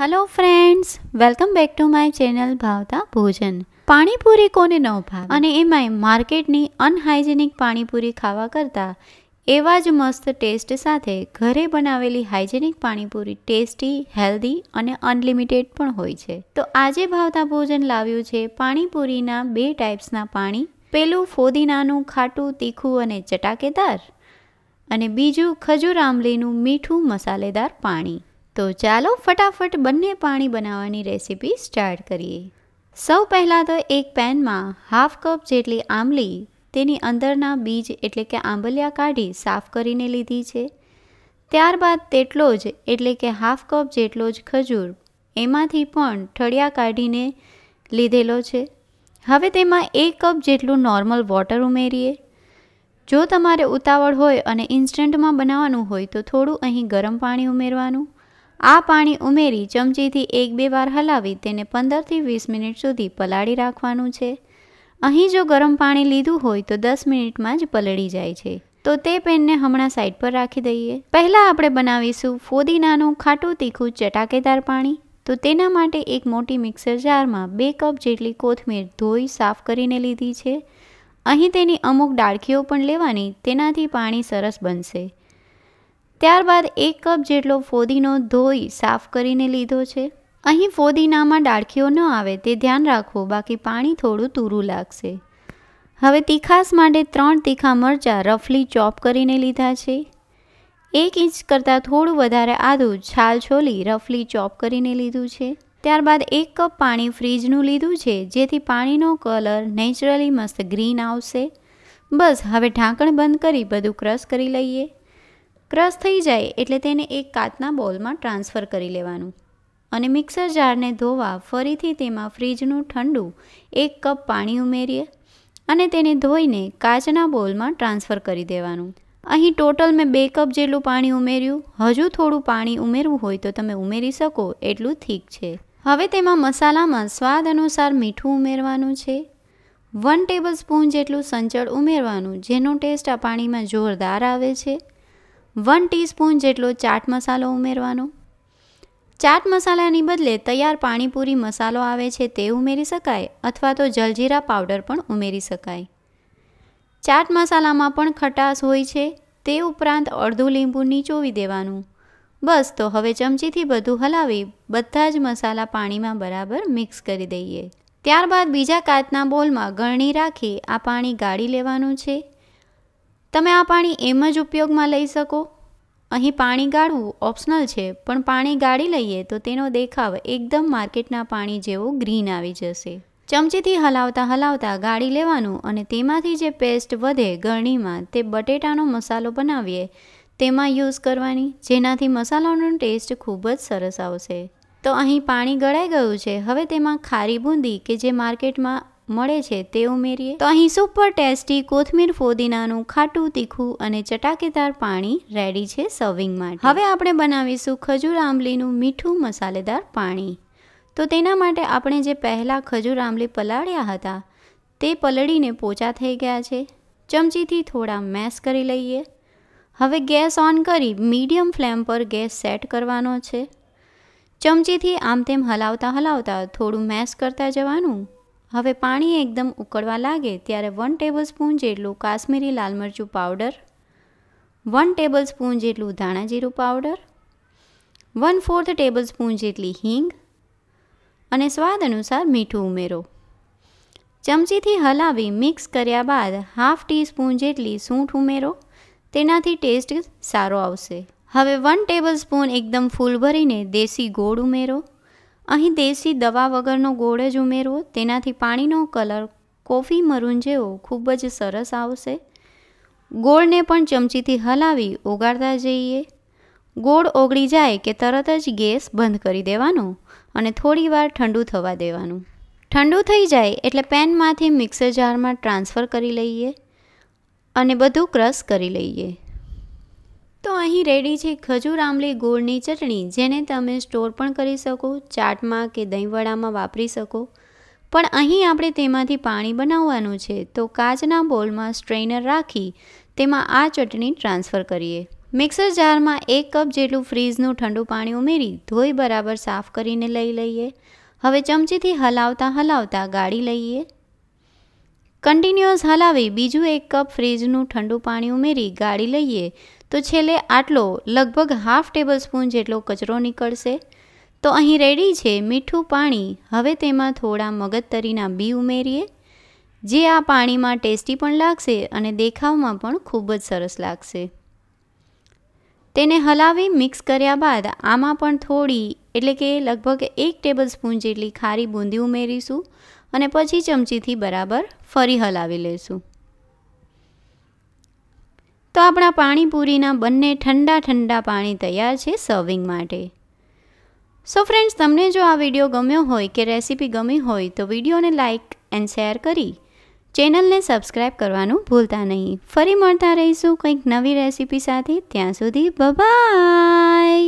hello friends welcome back to my channel ભાવતા ભોજન પાણીપુરી કોને ન ભાવે અને એમાંય માર્કેટની અનહાઇજેનિક પાણીપુરી ખાવા કરતાં એવા જ મસ્ત ટેસ્ટ સાથે ઘરે બનાવેલી હાઇજેનિક પાણીપુરી ટેસ્ટી હેલ્ધી અને અનલિમિટેડ પણ હોય છે તો આજે ભાવતા ભોજન લાવ્યું છે પાણીપુરીના બે ટાઈપ્સના પાણી પેલું ફોદીનાનું ખાટું તીખું અને ચટાકેદાર અને બીજું ખજૂર આંબલીનું મીઠું મસાલેદાર પાણી તો ચાલો ફટાફટ બંને પાણી બનાવવાની રેસીપી સ્ટાર્ટ કરીએ સૌ પહેલાં તો એક પેનમાં હાફ કપ જેટલી આંબલી તેની અંદરના બીજ એટલે કે આંબલિયા કાઢી સાફ કરીને લીધી છે ત્યારબાદ તેટલો જ એટલે કે હાફ કપ જેટલો જ ખજૂર એમાંથી પણ ઠળિયા કાઢીને લીધેલો છે હવે તેમાં એક કપ જેટલું નોર્મલ વોટર ઉમેરીએ જો તમારે ઉતાવળ હોય અને ઇન્સ્ટન્ટમાં બનાવવાનું હોય તો થોડું અહીં ગરમ પાણી ઉમેરવાનું આ પાણી ઉમેરી ચમચીથી એક બે વાર હલાવી તેને પંદરથી વીસ મિનિટ સુધી પલાળી રાખવાનું છે અહીં જો ગરમ પાણી લીધું હોય તો દસ મિનિટમાં જ પલળી જાય છે તો તે પેનને હમણાં સાઈડ પર રાખી દઈએ પહેલાં આપણે બનાવીશું ફોદીનાનું ખાટું તીખું ચટાકેદાર પાણી તો તેના માટે એક મોટી મિક્સર જારમાં બે કપ જેટલી કોથમીર ધોઈ સાફ કરીને લીધી છે અહીં તેની અમુક ડાળખીઓ પણ લેવાની તેનાથી પાણી સરસ બનશે ત્યારબાદ એક કપ જેટલો ફોદીનો ધોઈ સાફ કરીને લીધો છે અહીં ફોદીનામાં ડાળખીઓ ન આવે તે ધ્યાન રાખવું બાકી પાણી થોડું તૂરું લાગશે હવે તીખાસ માટે ત્રણ તીખા મરચાં રફલી ચોપ કરીને લીધા છે એક ઇંચ કરતાં થોડું વધારે આદું છાલ છોલી રફલી ચોપ કરીને લીધું છે ત્યારબાદ એક કપ પાણી ફ્રીજનું લીધું છે જેથી પાણીનો કલર નેચરલી મસ્ત ગ્રીન આવશે બસ હવે ઢાંકણ બંધ કરી બધું ક્રશ કરી લઈએ ક્રશ થઈ જાય એટલે તેને એક કાચના બોલમાં ટ્રાન્સફર કરી લેવાનું અને મિક્સર જારને ધોવા ફરીથી તેમાં ફ્રીજનું ઠંડુ એક કપ પાણી ઉમેરીએ અને તેને ધોઈને કાચના બોલમાં ટ્રાન્સફર કરી દેવાનું અહીં ટોટલ મેં બે કપ જેટલું પાણી ઉમેર્યું હજુ થોડું પાણી ઉમેરવું હોય તો તમે ઉમેરી શકો એટલું ઠીક છે હવે તેમાં મસાલામાં સ્વાદ અનુસાર મીઠું ઉમેરવાનું છે વન ટેબલ સ્પૂન જેટલું સંચળ ઉમેરવાનું જેનો ટેસ્ટ આ પાણીમાં જોરદાર આવે છે વન ટીસ્પૂન જેટલો ચાટ મસાલો ઉમેરવાનો ચાટ મસાલાની બદલે તૈયાર પાણીપુરી મસાલો આવે છે તે ઉમેરી શકાય અથવા તો જલજીરા પાવડર પણ ઉમેરી શકાય ચાટ મસાલામાં પણ ખટાશ હોય છે તે ઉપરાંત અડધું લીંબુ નીચોવી દેવાનું બસ તો હવે ચમચીથી બધું હલાવી બધા જ મસાલા પાણીમાં બરાબર મિક્સ કરી દઈએ ત્યારબાદ બીજા કાચના બોલમાં ગળણી રાખી આ પાણી ગાળી લેવાનું છે તમે આ પાણી એમ જ ઉપયોગમાં લઈ શકો અહીં પાણી ગાળવું ઓપ્શનલ છે પણ પાણી ગાળી લઈએ તો તેનો દેખાવ એકદમ માર્કેટના પાણી જેવો ગ્રીન આવી જશે ચમચીથી હલાવતા હલાવતા ગાળી લેવાનું અને તેમાંથી જે પેસ્ટ વધે ગળણીમાં તે બટેટાનો મસાલો બનાવીએ તેમાં યુઝ કરવાની જેનાથી મસાલાનો ટેસ્ટ ખૂબ જ સરસ આવશે તો અહીં પાણી ગળાઈ ગયું છે હવે તેમાં ખારી બુંદી કે જે માર્કેટમાં મળે છે તે ઉમેરીએ તો અહીં સુપર ટેસ્ટી કોથમીર ફોદીનાનું ખાટું તીખું અને ચટાકેદાર પાણી રેડી છે સર્વિંગ માટે હવે આપણે બનાવીશું ખજૂર આંબલીનું મીઠું મસાલેદાર પાણી તો તેના માટે આપણે જે પહેલાં ખજૂર આંબલી પલાળ્યા હતા તે પલળીને પોચા થઈ ગયા છે ચમચીથી થોડા મેસ કરી લઈએ હવે ગેસ ઓન કરી મીડિયમ ફ્લેમ પર ગેસ સેટ કરવાનો છે ચમચીથી આમ તેમ હલાવતા હલાવતા થોડું મેસ કરતા જવાનું હવે પાણી એકદમ ઉકળવા લાગે ત્યારે વન ટેબલ સ્પૂન જેટલું કાશ્મીરી લાલ મરચું પાવડર વન ટેબલ સ્પૂન જેટલું ધાણાજીરું powder one fourth tablespoon જેટલી હિંગ અને સ્વાદ અનુસાર મીઠું ઉમેરો ચમચીથી હલાવી મિક્સ કર્યા બાદ હાફ ટીસ્પૂન જેટલી સૂંઠ ઉમેરો તેનાથી ટેસ્ટ સારો આવશે હવે વન ટેબલ સ્પૂન એકદમ ફૂલ ભરીને દેશી ગોળ ઉમેરો અહીં દેશી દવા વગરનો ગોળ જ ઉમેરવો તેનાથી પાણીનો કલર કોફી મરૂન જેવો ખૂબ જ સરસ આવશે ગોળને પણ ચમચીથી હલાવી ઓગાળતા જઈએ ગોળ ઓગળી જાય કે તરત જ ગેસ બંધ કરી દેવાનો અને થોડીવાર ઠંડુ થવા દેવાનું ઠંડુ થઈ જાય એટલે પેનમાંથી મિક્સર જારમાં ટ્રાન્સફર કરી લઈએ અને બધું ક્રશ કરી લઈએ તો અહીં રેડી છે ખજૂર આંબલી ગોળની ચટણી જેને તમે સ્ટોર પણ કરી શકો ચાટમાં કે દહીંવડામાં વાપરી શકો પણ અહીં આપણે તેમાંથી પાણી બનાવવાનું છે તો કાચના બોલમાં સ્ટ્રેનર રાખી તેમાં આ ચટણી ટ્રાન્સફર કરીએ મિક્સર જારમાં એક કપ જેટલું ફ્રીઝનું ઠંડુ પાણી ઉમેરી ધોઈ બરાબર સાફ કરીને લઈ લઈએ હવે ચમચીથી હલાવતા હલાવતા ગાળી લઈએ કન્ટિન્યુઅસ હલાવી બીજું એક કપ ફ્રીજનું ઠંડુ પાણી ઉમેરી ગાળી લઈએ તો છેલ્લે આટલો લગભગ હાફ ટેબલ સ્પૂન જેટલો કચરો નીકળશે તો અહીં રેડી છે મીઠું પાણી હવે તેમાં થોડા મગજતરીના બી ઉમેરીએ જે આ પાણીમાં ટેસ્ટી પણ લાગશે અને દેખાવમાં પણ ખૂબ જ સરસ લાગશે તેને હલાવી મિક્સ કર્યા બાદ આમાં પણ થોડી એટલે કે લગભગ એક ટેબલ સ્પૂન જેટલી ખારી બૂંદી ઉમેરીશું અને પછી ચમચીથી બરાબર ફરી હલાવી લઈશું તો આપણા પાણીપુરીના બંને ઠંડા ઠંડા પાણી તૈયાર છે સર્વિંગ માટે સો ફ્રેન્ડ્સ તમને જો આ વિડીયો ગમ્યો હોય કે રેસીપી ગમી હોય તો વિડીયોને લાઇક એન્ડ શેર કરી ચેનલને સબસ્ક્રાઈબ કરવાનું ભૂલતા નહીં ફરી મળતા રહીશું કંઈક નવી રેસીપી સાથે ત્યાં સુધી બબાય